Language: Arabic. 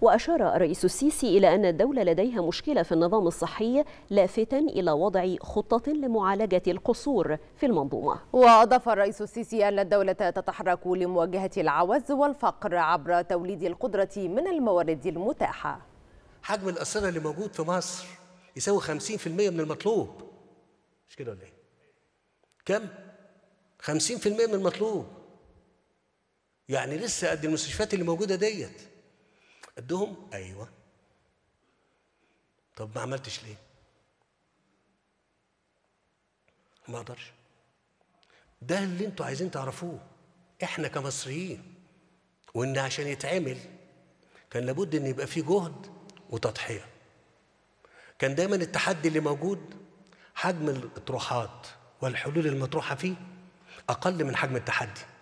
وأشار الرئيس السيسي إلى أن الدولة لديها مشكلة في النظام الصحي لافتا إلى وضع خطة لمعالجة القصور في المنظومة وأضاف الرئيس السيسي أن الدولة تتحرك لمواجهة العوز والفقر عبر توليد القدرة من الموارد المتاحة حجم الأسرة اللي موجود في مصر يساوي 50% من المطلوب مش كده ولا ايه؟ كم؟ 50% من المطلوب يعني لسه قد المستشفيات اللي موجوده ديت قدهم ايوه طب ما عملتش ليه ما اقدرش ده اللي انتوا عايزين تعرفوه احنا كمصريين وان عشان يتعمل كان لابد ان يبقى فيه جهد وتضحيه كان دايما التحدي اللي موجود حجم الاطروحات والحلول المطروحه فيه اقل من حجم التحدي